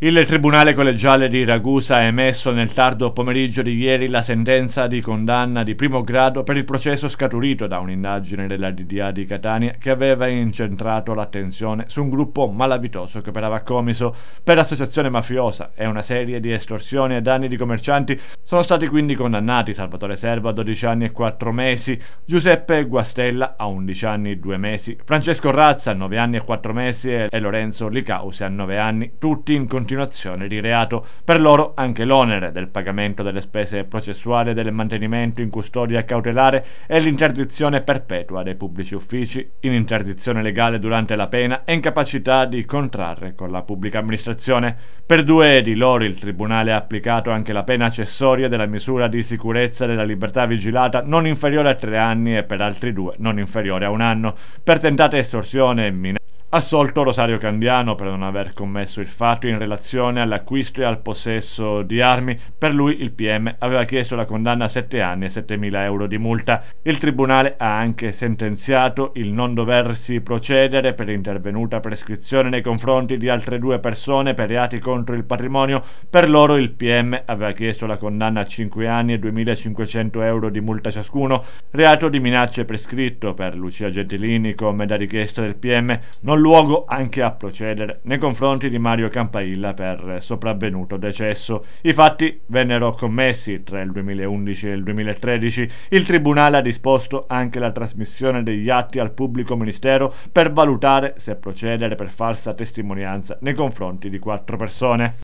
Il Tribunale collegiale di Ragusa ha emesso nel tardo pomeriggio di ieri la sentenza di condanna di primo grado per il processo scaturito da un'indagine della DDA di Catania che aveva incentrato l'attenzione su un gruppo malavitoso che operava a Comiso per associazione mafiosa e una serie di estorsioni a danni di commercianti. Sono stati quindi condannati Salvatore Servo a 12 anni e 4 mesi, Giuseppe Guastella a 11 anni e 2 mesi, Francesco Razza a 9 anni e 4 mesi e Lorenzo Licausi a 9 anni, tutti in continuazione continuazione di reato. Per loro anche l'onere del pagamento delle spese processuali del mantenimento in custodia cautelare e l'interdizione perpetua dei pubblici uffici, in interdizione legale durante la pena e incapacità di contrarre con la pubblica amministrazione. Per due di loro il Tribunale ha applicato anche la pena accessoria della misura di sicurezza della libertà vigilata non inferiore a tre anni e per altri due non inferiore a un anno. Per tentata estorsione e minaccia, assolto Rosario Candiano per non aver commesso il fatto in relazione all'acquisto e al possesso di armi. Per lui il PM aveva chiesto la condanna a 7 anni e 7.000 euro di multa. Il Tribunale ha anche sentenziato il non doversi procedere per intervenuta prescrizione nei confronti di altre due persone per reati contro il patrimonio. Per loro il PM aveva chiesto la condanna a 5 anni e 2.500 euro di multa ciascuno. Reato di minacce prescritto per Lucia Gentilini come da richiesta del PM. Non luogo anche a procedere nei confronti di Mario Campailla per sopravvenuto decesso. I fatti vennero commessi tra il 2011 e il 2013. Il Tribunale ha disposto anche la trasmissione degli atti al pubblico ministero per valutare se procedere per falsa testimonianza nei confronti di quattro persone.